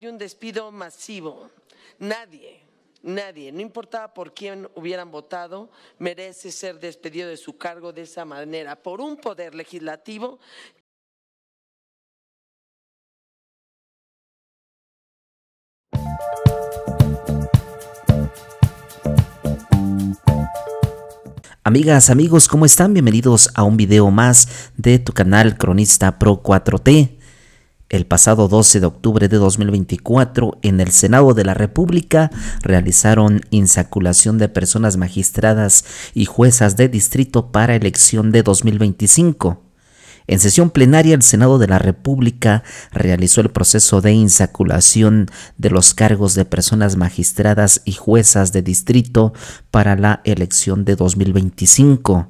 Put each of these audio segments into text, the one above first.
Y un despido masivo. Nadie, nadie, no importaba por quién hubieran votado, merece ser despedido de su cargo de esa manera por un poder legislativo Amigas, amigos, ¿cómo están? Bienvenidos a un video más de tu canal Cronista Pro 4T el pasado 12 de octubre de 2024 en el Senado de la República realizaron insaculación de personas magistradas y juezas de distrito para elección de 2025. En sesión plenaria, el Senado de la República realizó el proceso de insaculación de los cargos de personas magistradas y juezas de distrito para la elección de 2025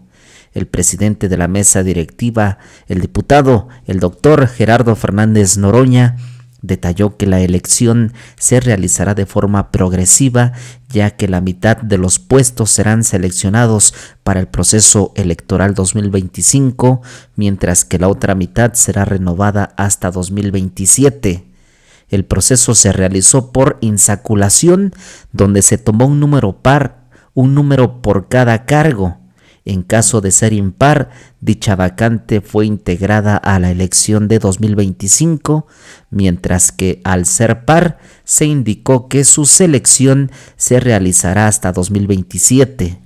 el presidente de la mesa directiva, el diputado, el doctor Gerardo Fernández Noroña, Detalló que la elección se realizará de forma progresiva, ya que la mitad de los puestos serán seleccionados para el proceso electoral 2025, mientras que la otra mitad será renovada hasta 2027. El proceso se realizó por insaculación, donde se tomó un número par, un número por cada cargo. En caso de ser impar, dicha vacante fue integrada a la elección de 2025, mientras que al ser par, se indicó que su selección se realizará hasta 2027.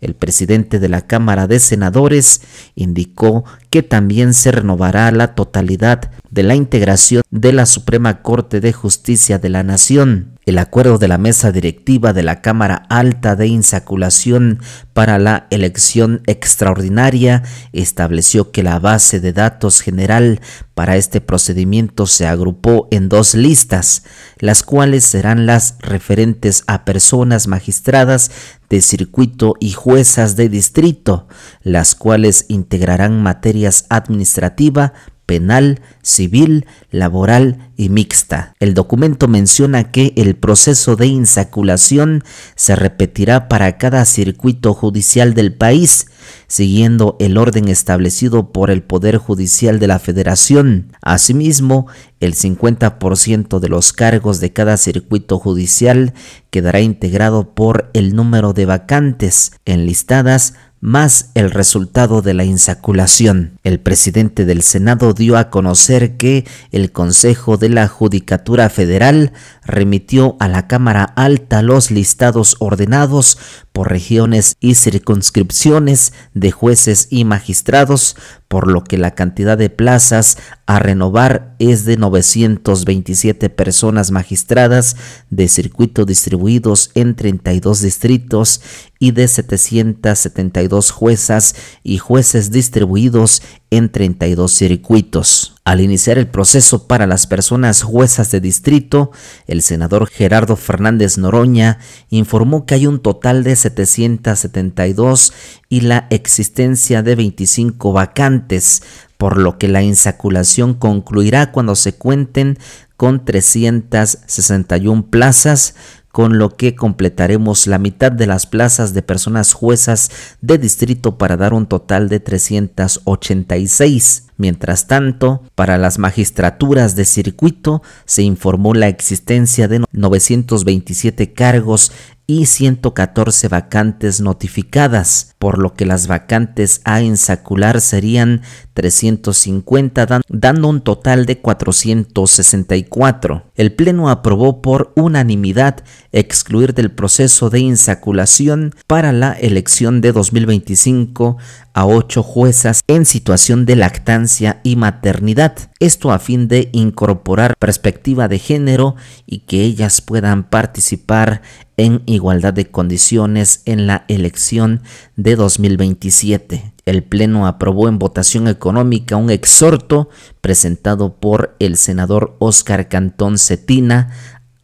El presidente de la Cámara de Senadores indicó que también se renovará la totalidad de la integración de la Suprema Corte de Justicia de la Nación. El acuerdo de la mesa directiva de la Cámara Alta de Insaculación para la elección extraordinaria estableció que la base de datos general para este procedimiento se agrupó en dos listas, las cuales serán las referentes a personas magistradas de circuito y juezas de distrito, las cuales integrarán materia administrativa, penal, civil, laboral y mixta. El documento menciona que el proceso de insaculación se repetirá para cada circuito judicial del país, siguiendo el orden establecido por el Poder Judicial de la Federación. Asimismo, el 50% de los cargos de cada circuito judicial quedará integrado por el número de vacantes enlistadas más el resultado de la insaculación. El presidente del Senado dio a conocer que el Consejo de la Judicatura Federal remitió a la Cámara Alta los listados ordenados por regiones y circunscripciones de jueces y magistrados, por lo que la cantidad de plazas a renovar es de 927 personas magistradas de circuito distribuidos en 32 distritos y de 772 juezas y jueces distribuidos en 32 circuitos. Al iniciar el proceso para las personas juezas de distrito, el senador Gerardo Fernández Noroña informó que hay un total de 772 y la existencia de 25 vacantes, por lo que la insaculación concluirá cuando se cuenten con 361 plazas con lo que completaremos la mitad de las plazas de personas juezas de distrito para dar un total de 386. Mientras tanto, para las magistraturas de circuito se informó la existencia de 927 cargos y 114 vacantes notificadas, por lo que las vacantes a ensacular serían 350, dando un total de 464 el Pleno aprobó por unanimidad excluir del proceso de insaculación para la elección de 2025 a ocho juezas en situación de lactancia y maternidad, esto a fin de incorporar perspectiva de género y que ellas puedan participar en igualdad de condiciones en la elección de 2027 el Pleno aprobó en votación económica un exhorto presentado por el senador Óscar Cantón Cetina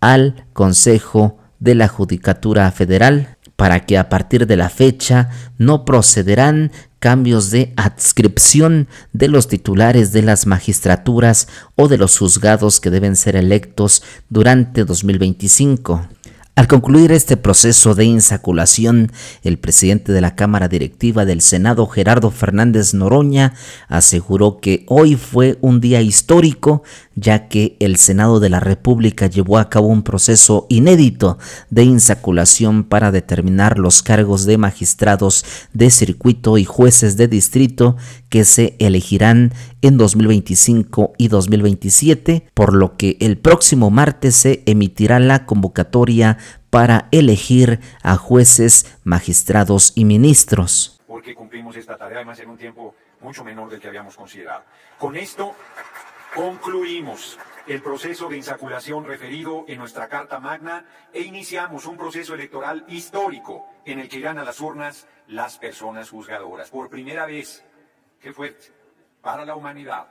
al Consejo de la Judicatura Federal para que a partir de la fecha no procederán cambios de adscripción de los titulares de las magistraturas o de los juzgados que deben ser electos durante 2025. Al concluir este proceso de insaculación, el presidente de la Cámara Directiva del Senado, Gerardo Fernández Noroña, aseguró que hoy fue un día histórico ya que el Senado de la República llevó a cabo un proceso inédito de insaculación para determinar los cargos de magistrados de circuito y jueces de distrito que se elegirán en 2025 y 2027, por lo que el próximo martes se emitirá la convocatoria para elegir a jueces, magistrados y ministros. Porque cumplimos esta tarea además en un tiempo mucho menor del que habíamos considerado. Con esto Concluimos el proceso de insaculación referido en nuestra Carta Magna e iniciamos un proceso electoral histórico en el que irán a las urnas las personas juzgadoras. Por primera vez, qué fuerte, para la humanidad.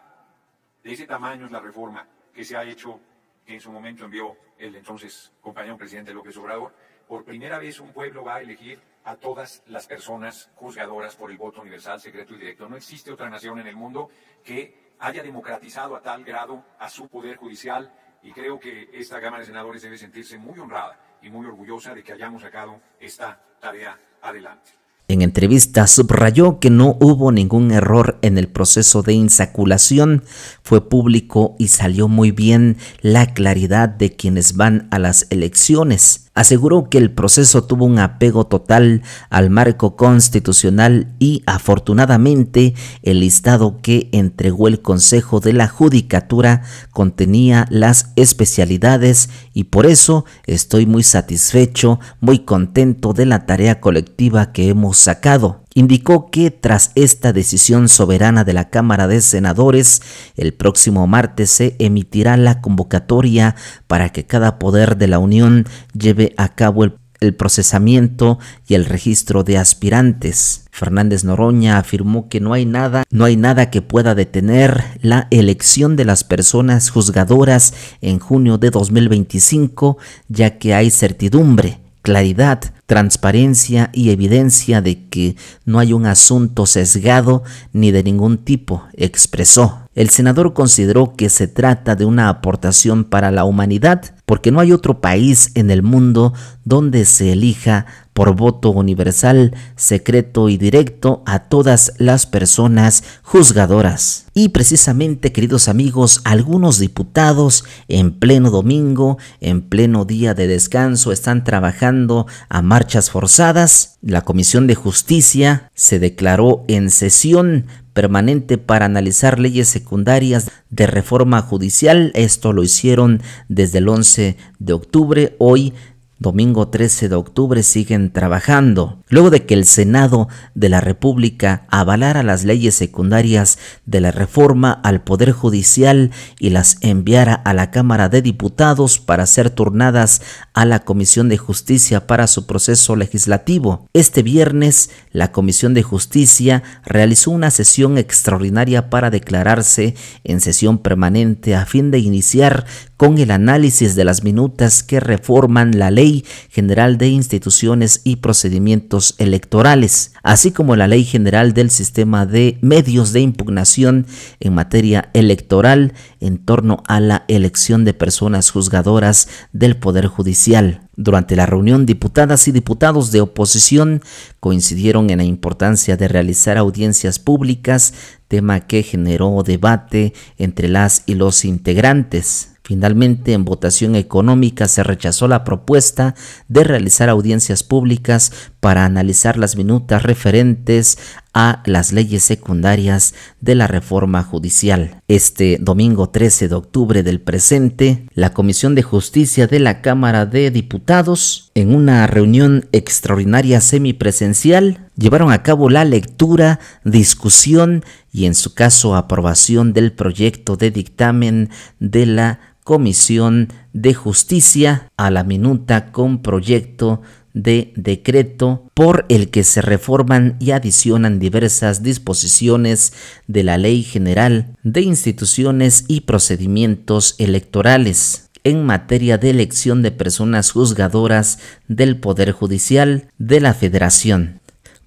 De ese tamaño es la reforma que se ha hecho, que en su momento envió el entonces compañero presidente López Obrador. Por primera vez un pueblo va a elegir a todas las personas juzgadoras por el voto universal, secreto y directo. No existe otra nación en el mundo que haya democratizado a tal grado a su poder judicial y creo que esta Cámara de Senadores debe sentirse muy honrada y muy orgullosa de que hayamos sacado esta tarea adelante. En entrevista subrayó que no hubo ningún error en el proceso de insaculación, fue público y salió muy bien la claridad de quienes van a las elecciones aseguró que el proceso tuvo un apego total al marco constitucional y afortunadamente el listado que entregó el Consejo de la Judicatura contenía las especialidades y por eso estoy muy satisfecho, muy contento de la tarea colectiva que hemos sacado indicó que tras esta decisión soberana de la Cámara de Senadores, el próximo martes se emitirá la convocatoria para que cada poder de la Unión lleve a cabo el procesamiento y el registro de aspirantes. Fernández Noroña afirmó que no hay nada, no hay nada que pueda detener la elección de las personas juzgadoras en junio de 2025, ya que hay certidumbre, claridad, transparencia y evidencia de que no hay un asunto sesgado ni de ningún tipo, expresó. El senador consideró que se trata de una aportación para la humanidad porque no hay otro país en el mundo donde se elija por voto universal, secreto y directo a todas las personas juzgadoras. Y precisamente, queridos amigos, algunos diputados en pleno domingo, en pleno día de descanso, están trabajando a marchas forzadas. La Comisión de Justicia se declaró en sesión permanente para analizar leyes secundarias de reforma judicial. Esto lo hicieron desde el 11 de octubre. Hoy domingo 13 de octubre siguen trabajando, luego de que el Senado de la República avalara las leyes secundarias de la reforma al Poder Judicial y las enviara a la Cámara de Diputados para ser turnadas a la Comisión de Justicia para su proceso legislativo. Este viernes, la Comisión de Justicia realizó una sesión extraordinaria para declararse en sesión permanente a fin de iniciar con el análisis de las minutas que reforman la Ley General de Instituciones y Procedimientos Electorales, así como la Ley General del Sistema de Medios de Impugnación en materia electoral en torno a la elección de personas juzgadoras del Poder Judicial. Durante la reunión, diputadas y diputados de oposición coincidieron en la importancia de realizar audiencias públicas, tema que generó debate entre las y los integrantes. Finalmente, en votación económica se rechazó la propuesta de realizar audiencias públicas para analizar las minutas referentes a las leyes secundarias de la reforma judicial. Este domingo 13 de octubre del presente, la Comisión de Justicia de la Cámara de Diputados, en una reunión extraordinaria semipresencial, llevaron a cabo la lectura, discusión y en su caso aprobación del proyecto de dictamen de la Comisión de Justicia a la minuta con proyecto de decreto por el que se reforman y adicionan diversas disposiciones de la Ley General de Instituciones y Procedimientos Electorales en materia de elección de personas juzgadoras del Poder Judicial de la Federación.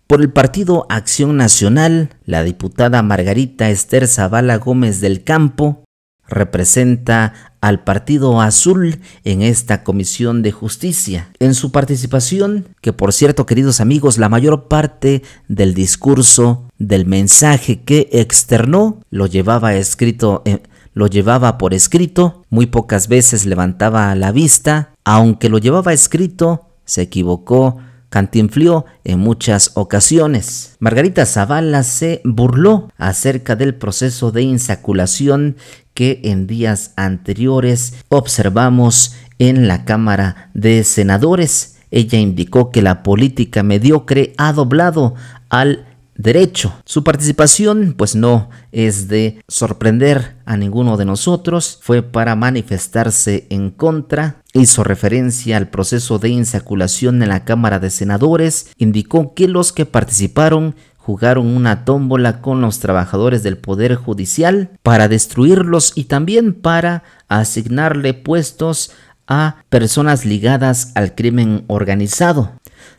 Por el Partido Acción Nacional, la diputada Margarita Esther Zavala Gómez del Campo representa al Partido Azul en esta Comisión de Justicia. En su participación, que por cierto, queridos amigos, la mayor parte del discurso, del mensaje que externó, lo llevaba escrito eh, lo llevaba por escrito, muy pocas veces levantaba la vista, aunque lo llevaba escrito, se equivocó cantinflió en muchas ocasiones. Margarita Zavala se burló acerca del proceso de insaculación que en días anteriores observamos en la Cámara de Senadores. Ella indicó que la política mediocre ha doblado al derecho. Su participación pues no es de sorprender a ninguno de nosotros, fue para manifestarse en contra Hizo referencia al proceso de insaculación en la Cámara de Senadores, indicó que los que participaron jugaron una tómbola con los trabajadores del Poder Judicial para destruirlos y también para asignarle puestos a personas ligadas al crimen organizado.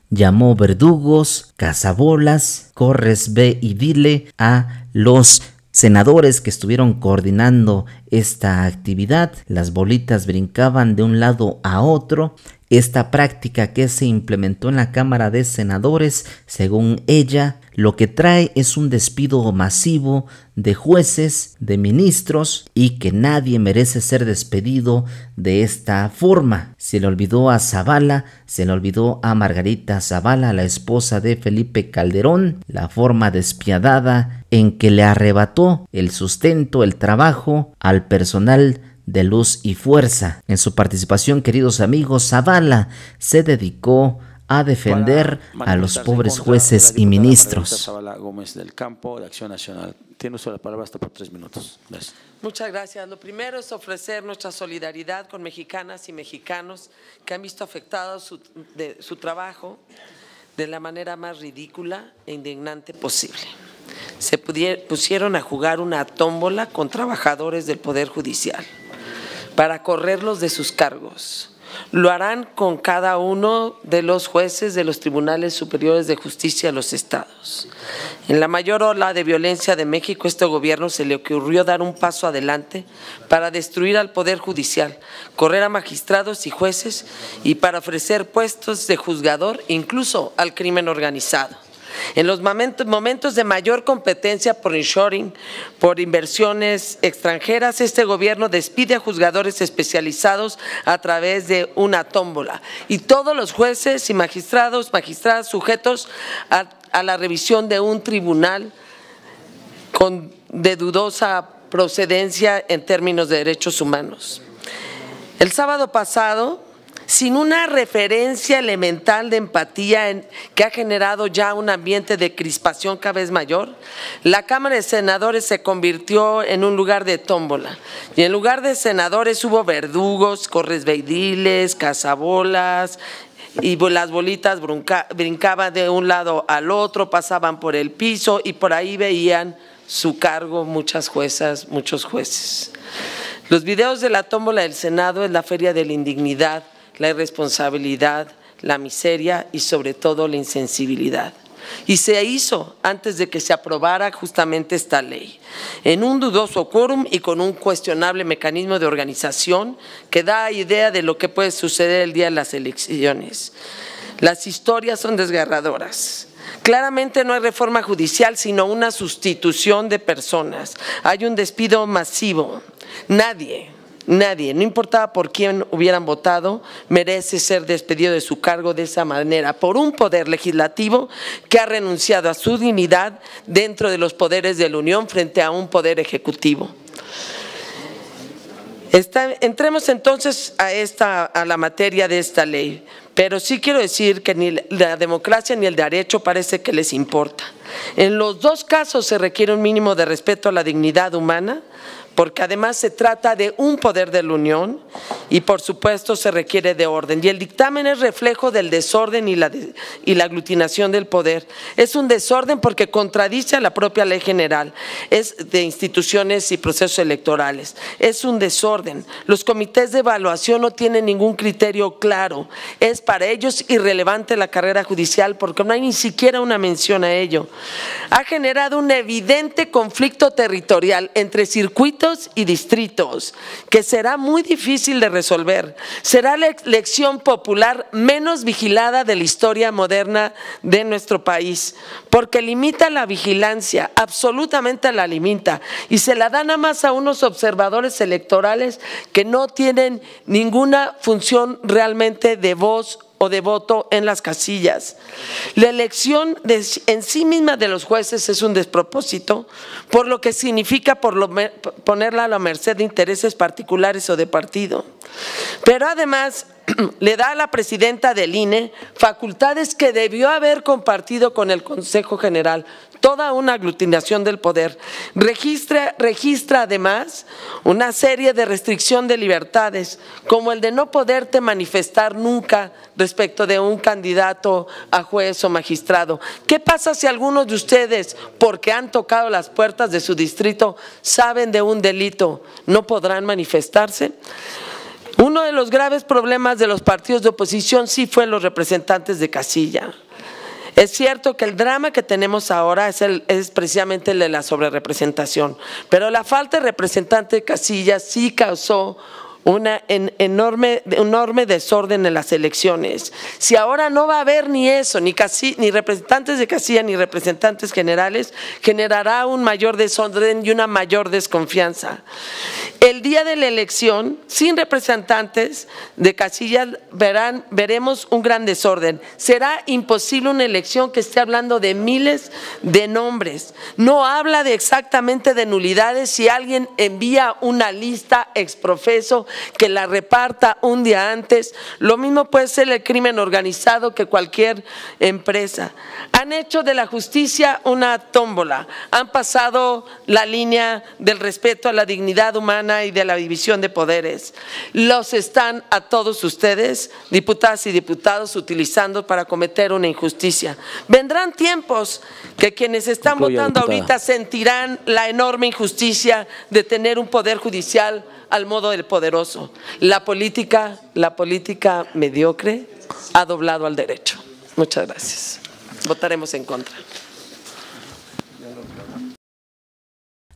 Llamó verdugos, cazabolas, corres ve y dile a los senadores que estuvieron coordinando esta actividad. Las bolitas brincaban de un lado a otro esta práctica que se implementó en la Cámara de Senadores, según ella, lo que trae es un despido masivo de jueces, de ministros y que nadie merece ser despedido de esta forma. Se le olvidó a Zavala, se le olvidó a Margarita Zavala, la esposa de Felipe Calderón, la forma despiadada en que le arrebató el sustento, el trabajo al personal de luz y fuerza. En su participación, queridos amigos, Zavala se dedicó a defender a los pobres jueces y ministros. Zavala Gómez del Campo, de Acción Nacional. Tiene usted la palabra hasta por tres minutos. Muchas gracias. Lo primero es ofrecer nuestra solidaridad con mexicanas y mexicanos que han visto afectado su, su trabajo de la manera más ridícula e indignante posible. Se pusieron a jugar una tómbola con trabajadores del Poder Judicial para correrlos de sus cargos. Lo harán con cada uno de los jueces de los tribunales superiores de justicia de los estados. En la mayor ola de violencia de México, este gobierno se le ocurrió dar un paso adelante para destruir al Poder Judicial, correr a magistrados y jueces y para ofrecer puestos de juzgador incluso al crimen organizado. En los momentos de mayor competencia por inshoring, por inversiones extranjeras, este gobierno despide a juzgadores especializados a través de una tómbola y todos los jueces y magistrados, magistradas sujetos a, a la revisión de un tribunal con, de dudosa procedencia en términos de derechos humanos. El sábado pasado, sin una referencia elemental de empatía que ha generado ya un ambiente de crispación cada vez mayor, la Cámara de Senadores se convirtió en un lugar de tómbola. Y en lugar de senadores hubo verdugos, corresveidiles, cazabolas, y las bolitas brincaban de un lado al otro, pasaban por el piso y por ahí veían su cargo muchas juezas, muchos jueces. Los videos de la tómbola del Senado es la feria de la indignidad la irresponsabilidad, la miseria y sobre todo la insensibilidad. Y se hizo antes de que se aprobara justamente esta ley, en un dudoso quórum y con un cuestionable mecanismo de organización que da idea de lo que puede suceder el día de las elecciones. Las historias son desgarradoras. Claramente no hay reforma judicial, sino una sustitución de personas. Hay un despido masivo. Nadie, Nadie, no importaba por quién hubieran votado, merece ser despedido de su cargo de esa manera por un poder legislativo que ha renunciado a su dignidad dentro de los poderes de la Unión frente a un poder ejecutivo. entremos entonces a, esta, a la materia de esta ley, pero sí quiero decir que ni la democracia ni el derecho parece que les importa. En los dos casos se requiere un mínimo de respeto a la dignidad humana, porque además se trata de un poder de la Unión y por supuesto se requiere de orden. Y el dictamen es reflejo del desorden y la, y la aglutinación del poder. Es un desorden porque contradice a la propia ley general es de instituciones y procesos electorales. Es un desorden. Los comités de evaluación no tienen ningún criterio claro. Es para ellos irrelevante la carrera judicial porque no hay ni siquiera una mención a ello. Ha generado un evidente conflicto territorial entre circuitos y distritos, que será muy difícil de resolver. Será la elección popular menos vigilada de la historia moderna de nuestro país, porque limita la vigilancia, absolutamente la limita, y se la dan a más a unos observadores electorales que no tienen ninguna función realmente de voz de voto en las casillas. La elección en sí misma de los jueces es un despropósito, por lo que significa por ponerla a la merced de intereses particulares o de partido. Pero además le da a la presidenta del INE facultades que debió haber compartido con el Consejo General toda una aglutinación del poder. Registra, registra además una serie de restricción de libertades, como el de no poderte manifestar nunca respecto de un candidato a juez o magistrado. ¿Qué pasa si algunos de ustedes, porque han tocado las puertas de su distrito, saben de un delito? ¿No podrán manifestarse? Uno de los graves problemas de los partidos de oposición sí fue los representantes de casilla. Es cierto que el drama que tenemos ahora es, el, precisamente el de la sobrerepresentación, pero la falta de representante de Casillas sí causó una enorme, desorden en las elecciones. Si ahora no va a haber ni eso, ni, ni representantes de casilla, ni representantes generales, generará un mayor desorden y una mayor desconfianza. El día de la elección, sin representantes de casillas, verán, veremos un gran desorden. Será imposible una elección que esté hablando de miles de nombres. No habla de exactamente de nulidades si alguien envía una lista exprofeso que la reparta un día antes. Lo mismo puede ser el crimen organizado que cualquier empresa. Han hecho de la justicia una tómbola, han pasado la línea del respeto a la dignidad humana y de la división de poderes. Los están a todos ustedes, diputadas y diputados, utilizando para cometer una injusticia. Vendrán tiempos que quienes están votando ahorita sentirán la enorme injusticia de tener un poder judicial al modo del poderoso. La política, la política mediocre ha doblado al derecho. Muchas gracias. Votaremos en contra.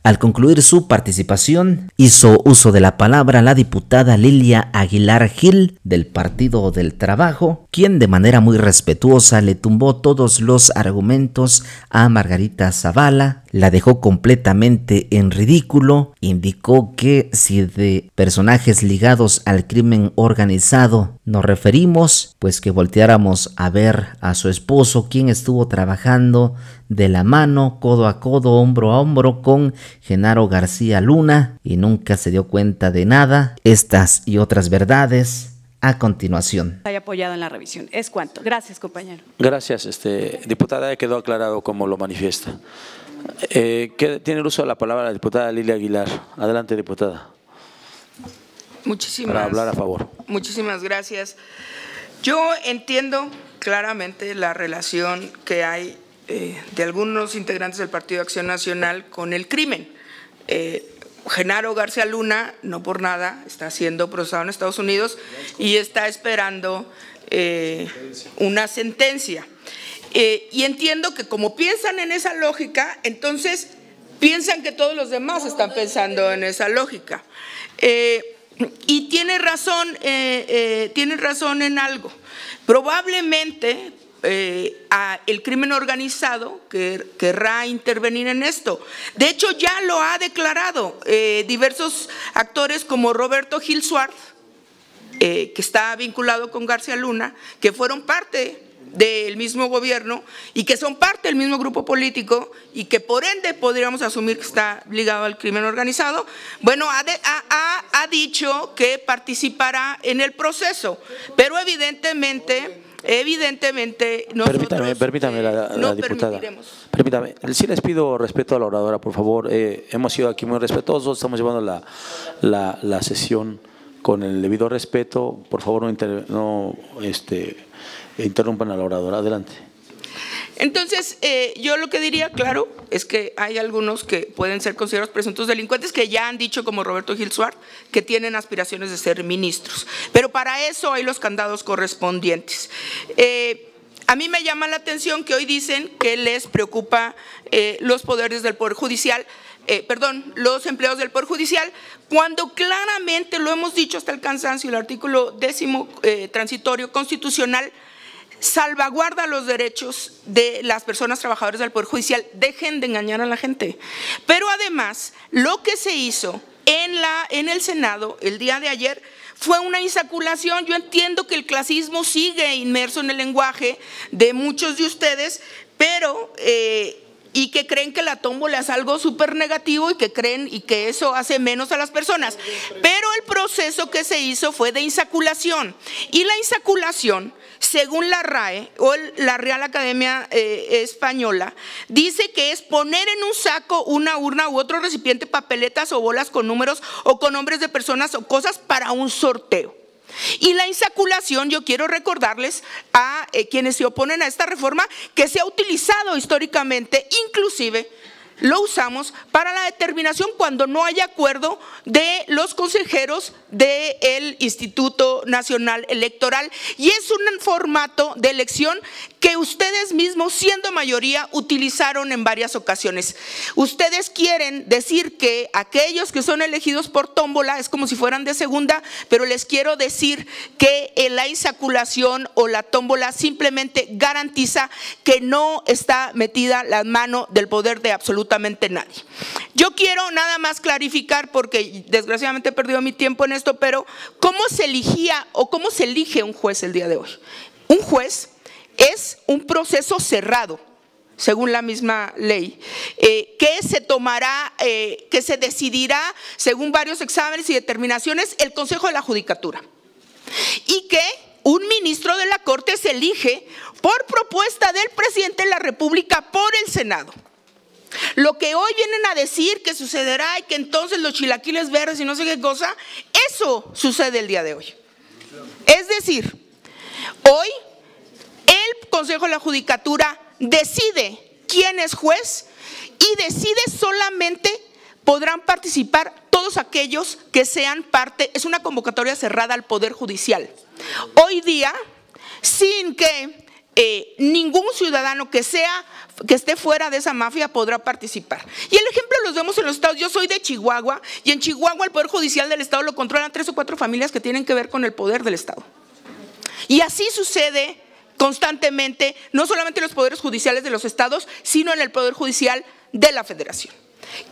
Al concluir su participación, hizo uso de la palabra la diputada Lilia Aguilar Gil del Partido del Trabajo, quien de manera muy respetuosa le tumbó todos los argumentos a Margarita Zavala, la dejó completamente en ridículo, indicó que si de personajes ligados al crimen organizado nos referimos, pues que volteáramos a ver a su esposo, quien estuvo trabajando de la mano, codo a codo, hombro a hombro con Genaro García Luna y nunca se dio cuenta de nada. Estas y otras verdades a continuación. Hay apoyado en la revisión. Es cuanto. Gracias, compañero. Gracias, este, diputada. Quedó aclarado como lo manifiesta. Eh, tiene el uso de la palabra la diputada Lilia Aguilar. Adelante, diputada. Muchísimas, hablar a favor. Muchísimas gracias. Yo entiendo claramente la relación que hay eh, de algunos integrantes del Partido de Acción Nacional con el crimen. Eh, Genaro García Luna, no por nada, está siendo procesado en Estados Unidos y está esperando una sentencia. Eh, y entiendo que como piensan en esa lógica, entonces piensan que todos los demás están pensando en esa lógica. Eh, y tiene razón, eh, tiene razón en algo. Probablemente el crimen organizado querrá intervenir en esto. De hecho, ya lo ha declarado diversos actores como Roberto Gil Suárez, que está vinculado con García Luna, que fueron parte del mismo gobierno y que son parte del mismo grupo político y que por ende podríamos asumir que está ligado al crimen organizado, bueno, ha, ha, dicho que participará en el proceso, pero evidentemente evidentemente no permítame permítame la, no diputada permítame sí les pido respeto a la oradora por favor eh, hemos sido aquí muy respetuosos estamos llevando la, sesión con el debido respeto por favor no, inter, no este, e interrumpan a la oradora. Adelante. Entonces, eh, yo lo que diría, claro, es que hay algunos que pueden ser considerados presuntos delincuentes que ya han dicho, como Roberto Gil Suárez, que tienen aspiraciones de ser ministros. Pero para eso hay los candados correspondientes. Eh, a mí me llama la atención que hoy dicen que les preocupa eh, los poderes del Poder Judicial, perdón, los empleados del Poder Judicial, cuando claramente lo hemos dicho hasta el cansancio, el artículo décimo transitorio constitucional salvaguarda los derechos de las personas trabajadoras del Poder Judicial. Dejen de engañar a la gente. Pero además, lo que se hizo en, la, en el Senado el día de ayer fue una insaculación. Yo entiendo que el clasismo sigue inmerso en el lenguaje de muchos de ustedes, pero... Eh, y que creen que la tómbola es algo súper negativo y que creen y que eso hace menos a las personas. Pero el proceso que se hizo fue de insaculación y la insaculación según la RAE o la Real Academia eh, Española, dice que es poner en un saco una urna u otro recipiente papeletas o bolas con números o con nombres de personas o cosas para un sorteo. Y la insaculación, yo quiero recordarles a eh, quienes se oponen a esta reforma, que se ha utilizado históricamente, inclusive lo usamos para la determinación cuando no hay acuerdo de los consejeros del Instituto Nacional Electoral y es un formato de elección que ustedes mismos, siendo mayoría, utilizaron en varias ocasiones. Ustedes quieren decir que aquellos que son elegidos por tómbola es como si fueran de segunda, pero les quiero decir que la insaculación o la tómbola simplemente garantiza que no está metida la mano del poder de absoluto nadie. Yo quiero nada más clarificar, porque desgraciadamente he perdido mi tiempo en esto, pero ¿cómo se eligía o cómo se elige un juez el día de hoy? Un juez es un proceso cerrado según la misma ley, eh, que se tomará, eh, que se decidirá, según varios exámenes y determinaciones, el Consejo de la Judicatura. Y que un ministro de la Corte se elige por propuesta del presidente de la República por el Senado. Lo que hoy vienen a decir que sucederá y que entonces los chilaquiles verdes y no sé qué cosa, eso sucede el día de hoy. Es decir, hoy el Consejo de la Judicatura decide quién es juez y decide solamente podrán participar todos aquellos que sean parte, es una convocatoria cerrada al Poder Judicial. Hoy día, sin que eh, ningún ciudadano que sea que esté fuera de esa mafia podrá participar. Y el ejemplo los vemos en los estados. Yo soy de Chihuahua y en Chihuahua el Poder Judicial del Estado lo controlan tres o cuatro familias que tienen que ver con el poder del Estado. Y así sucede constantemente, no solamente en los poderes judiciales de los estados, sino en el Poder Judicial de la Federación.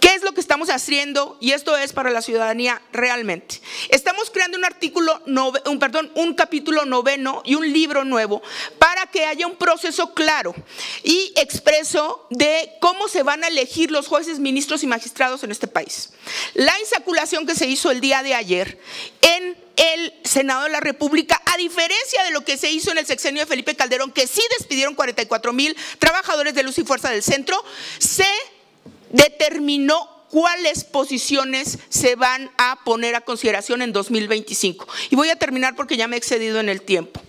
¿Qué es lo que estamos haciendo? Y esto es para la ciudadanía realmente. Estamos creando un artículo, un, perdón, un capítulo noveno y un libro nuevo para que haya un proceso claro y expreso de cómo se van a elegir los jueces, ministros y magistrados en este país. La insaculación que se hizo el día de ayer en el Senado de la República, a diferencia de lo que se hizo en el sexenio de Felipe Calderón, que sí despidieron 44 mil trabajadores de luz y fuerza del centro, se determinó cuáles posiciones se van a poner a consideración en 2025. Y voy a terminar porque ya me he excedido en el tiempo.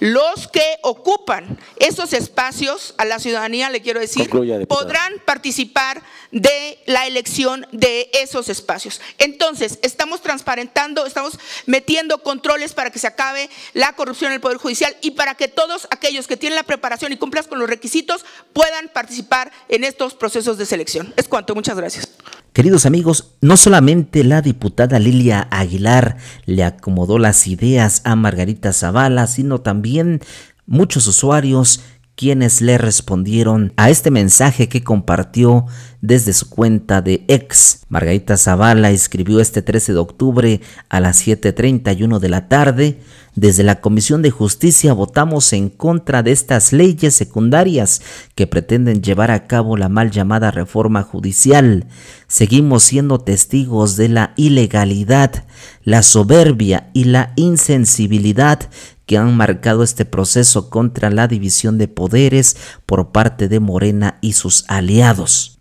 Los que ocupan esos espacios, a la ciudadanía le quiero decir, podrán participar de la elección de esos espacios. Entonces, estamos transparentando, estamos metiendo controles para que se acabe la corrupción en el Poder Judicial y para que todos aquellos que tienen la preparación y cumplan con los requisitos puedan participar en estos procesos de selección. Es cuanto, muchas gracias. Queridos amigos, no solamente la diputada Lilia Aguilar le acomodó las ideas a Margarita Zavala, sino también muchos usuarios quienes le respondieron a este mensaje que compartió desde su cuenta de ex. Margarita Zavala escribió este 13 de octubre a las 7.31 de la tarde, desde la Comisión de Justicia votamos en contra de estas leyes secundarias que pretenden llevar a cabo la mal llamada reforma judicial. Seguimos siendo testigos de la ilegalidad, la soberbia y la insensibilidad que han marcado este proceso contra la división de poderes por parte de Morena y sus aliados.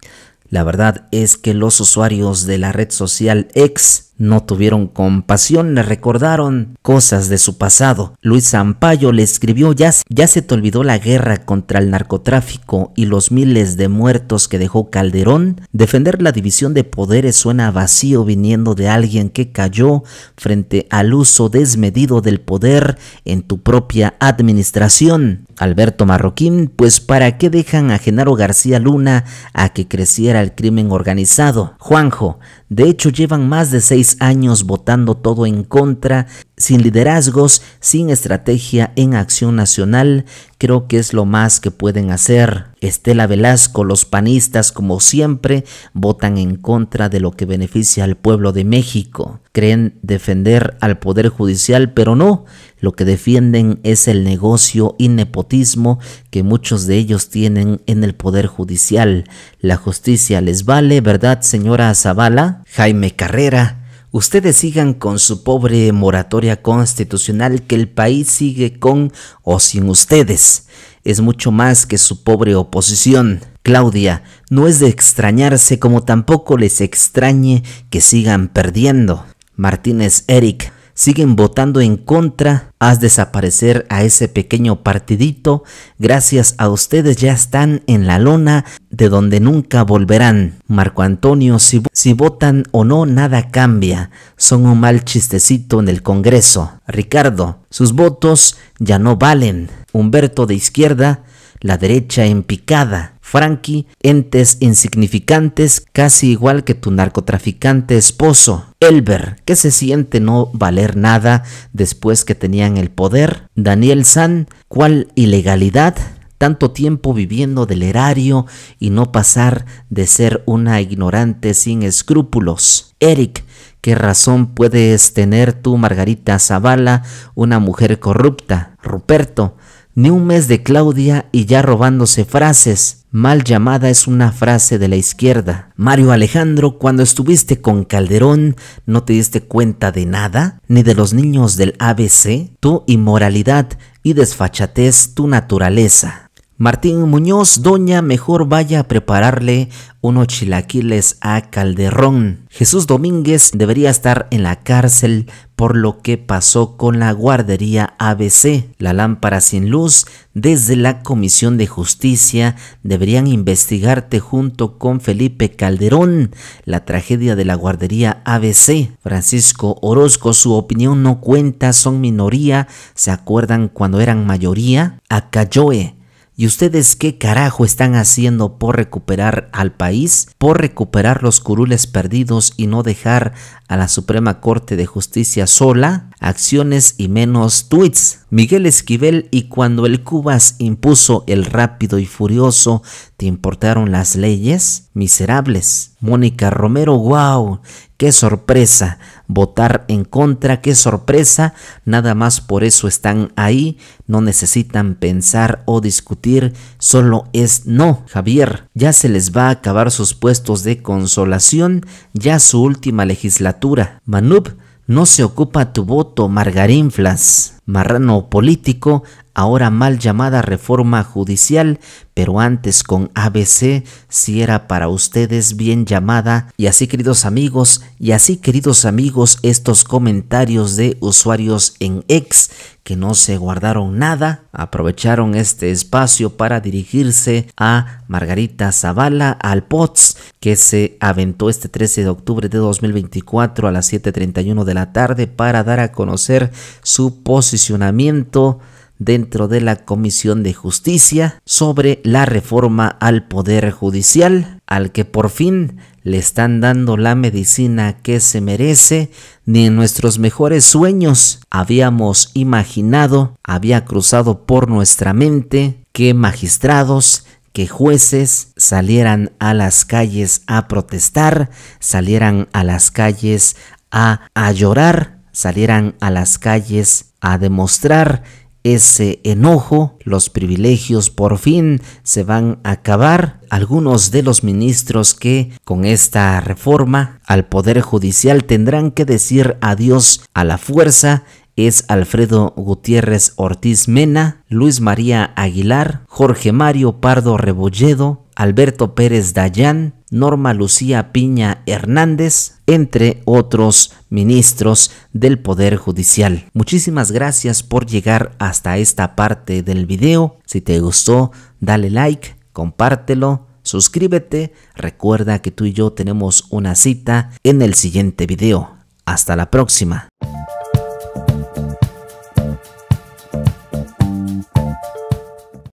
La verdad es que los usuarios de la red social X no tuvieron compasión, le recordaron cosas de su pasado. Luis Zampayo le escribió, ya, ya se te olvidó la guerra contra el narcotráfico y los miles de muertos que dejó Calderón. Defender la división de poderes suena vacío viniendo de alguien que cayó frente al uso desmedido del poder en tu propia administración. Alberto Marroquín, pues para qué dejan a Genaro García Luna a que creciera el crimen organizado. Juanjo, de hecho, llevan más de seis años votando todo en contra, sin liderazgos, sin estrategia en acción nacional. Creo que es lo más que pueden hacer. Estela Velasco, los panistas, como siempre, votan en contra de lo que beneficia al pueblo de México. Creen defender al Poder Judicial, pero no. Lo que defienden es el negocio y nepotismo que muchos de ellos tienen en el Poder Judicial. La justicia les vale, ¿verdad, señora Zavala? Jaime Carrera, ustedes sigan con su pobre moratoria constitucional que el país sigue con o sin ustedes. Es mucho más que su pobre oposición. Claudia, no es de extrañarse como tampoco les extrañe que sigan perdiendo. Martínez Eric, siguen votando en contra, haz desaparecer a ese pequeño partidito, gracias a ustedes ya están en la lona de donde nunca volverán. Marco Antonio, si, votan o no, nada cambia, son un mal chistecito en el Congreso. Ricardo, sus votos ya no valen. Humberto de izquierda, la derecha en picada. Frankie, entes insignificantes, casi igual que tu narcotraficante esposo, Elber, que se siente no valer nada después que tenían el poder, Daniel San, cuál ilegalidad, tanto tiempo viviendo del erario y no pasar de ser una ignorante sin escrúpulos. Eric, ¿Qué razón puedes tener tú, Margarita Zavala, una mujer corrupta? Ruperto, ni un mes de Claudia y ya robándose frases mal llamada es una frase de la izquierda. Mario Alejandro, cuando estuviste con Calderón, ¿no te diste cuenta de nada? ¿Ni de los niños del ABC? Tu inmoralidad y desfachatez, tu naturaleza. Martín Muñoz, doña, mejor vaya a prepararle unos chilaquiles a Calderón. Jesús Domínguez debería estar en la cárcel por lo que pasó con la guardería ABC. La lámpara sin luz desde la Comisión de Justicia deberían investigarte junto con Felipe Calderón la tragedia de la guardería ABC. Francisco Orozco, su opinión no cuenta, son minoría, se acuerdan cuando eran mayoría. a Acayoe ¿Y ustedes qué carajo están haciendo por recuperar al país, por recuperar los curules perdidos y no dejar a la Suprema Corte de Justicia sola? Acciones y menos tweets. Miguel Esquivel y cuando el Cubas impuso el rápido y furioso, ¿te importaron las leyes? Miserables. Mónica Romero, wow, qué sorpresa votar en contra. Qué sorpresa, nada más por eso están ahí, no necesitan pensar o discutir, solo es no. Javier, ya se les va a acabar sus puestos de consolación, ya su última legislatura. Manub, no se ocupa tu voto, Margarinflas. Marrano político, ahora mal llamada reforma judicial, pero antes con ABC, si era para ustedes bien llamada. Y así queridos amigos, y así queridos amigos, estos comentarios de usuarios en X que no se guardaron nada, aprovecharon este espacio para dirigirse a Margarita Zavala, al POTS, que se aventó este 13 de octubre de 2024 a las 7.31 de la tarde para dar a conocer su posicionamiento dentro de la Comisión de Justicia sobre la reforma al Poder Judicial, al que por fin le están dando la medicina que se merece, ni en nuestros mejores sueños habíamos imaginado, había cruzado por nuestra mente que magistrados que jueces salieran a las calles a protestar, salieran a las calles a, a llorar, salieran a las calles a demostrar ese enojo, los privilegios por fin se van a acabar. Algunos de los ministros que con esta reforma al Poder Judicial tendrán que decir adiós a la fuerza es Alfredo Gutiérrez Ortiz Mena, Luis María Aguilar, Jorge Mario Pardo Rebolledo, Alberto Pérez Dayán, Norma Lucía Piña Hernández, entre otros ministros del Poder Judicial. Muchísimas gracias por llegar hasta esta parte del video. Si te gustó, dale like, compártelo, suscríbete. Recuerda que tú y yo tenemos una cita en el siguiente video. Hasta la próxima.